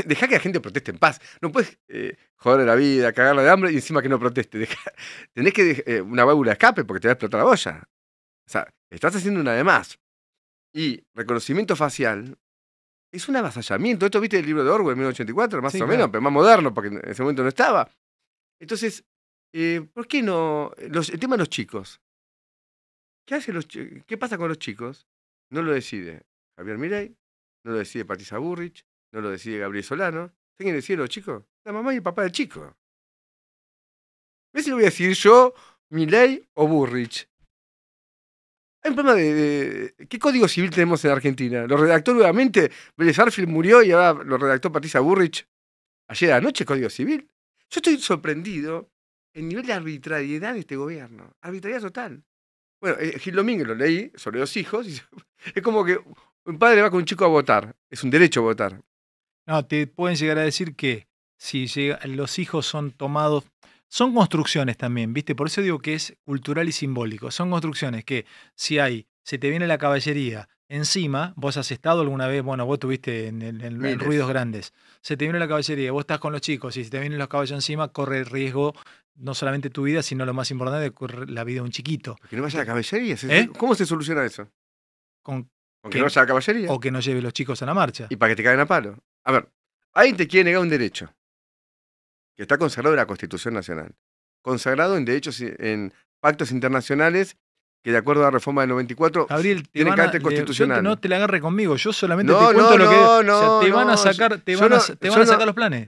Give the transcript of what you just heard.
deja que la gente proteste en paz. No puedes eh, joder la vida, cagarla de hambre y encima que no proteste. tenés que eh, una válvula de escape porque te va a explotar la boya. O sea, estás haciendo una de más. Y reconocimiento facial es un avasallamiento. Esto viste el libro de Orwell, 1984, más o menos, pero más moderno, porque en ese momento no estaba. Entonces, eh, ¿por qué no? Los, el tema de los chicos. ¿Qué, hace los, ¿Qué pasa con los chicos? No lo decide Javier Mirey, no lo decide Patricia Burrich, no lo decide Gabriel Solano. ¿Saben quién decide los chicos? La mamá y el papá del chico. ¿Ves si lo voy a decir yo, ley o Burrich? Hay un problema de, ¿Qué código civil tenemos en Argentina? ¿Lo redactó nuevamente? Vélez Arfield murió y ahora lo redactó Patricia Burrich. Ayer anoche, código civil. Yo estoy sorprendido el nivel de arbitrariedad de este gobierno. Arbitrariedad total. Bueno, eh, Gil Domínguez lo leí sobre los hijos. es como que un padre va con un chico a votar. Es un derecho a votar. No, te pueden llegar a decir que si los hijos son tomados, son construcciones también, ¿viste? Por eso digo que es cultural y simbólico. Son construcciones que si hay, se te viene la caballería encima, vos has estado alguna vez, bueno, vos tuviste en, ruidos grandes, se te viene la caballería, vos estás con los chicos y si te vienen los caballos encima, corre el riesgo no solamente tu vida, sino lo más importante, la vida de un chiquito. Que no vaya a la caballería. ¿Eh? ¿Cómo se soluciona eso? Con, que, no vaya a la caballería. O que no lleve los chicos a la marcha. Y para que te caigan a palo. A ver, alguien te quiere negar un derecho que está consagrado en la Constitución Nacional, consagrado en derechos, en pactos internacionales que de acuerdo a la reforma del 94 Gabriel, tiene carácter constitucional. no te la agarre conmigo, yo solamente te cuento lo que van a sacar, te van a sacar los planes.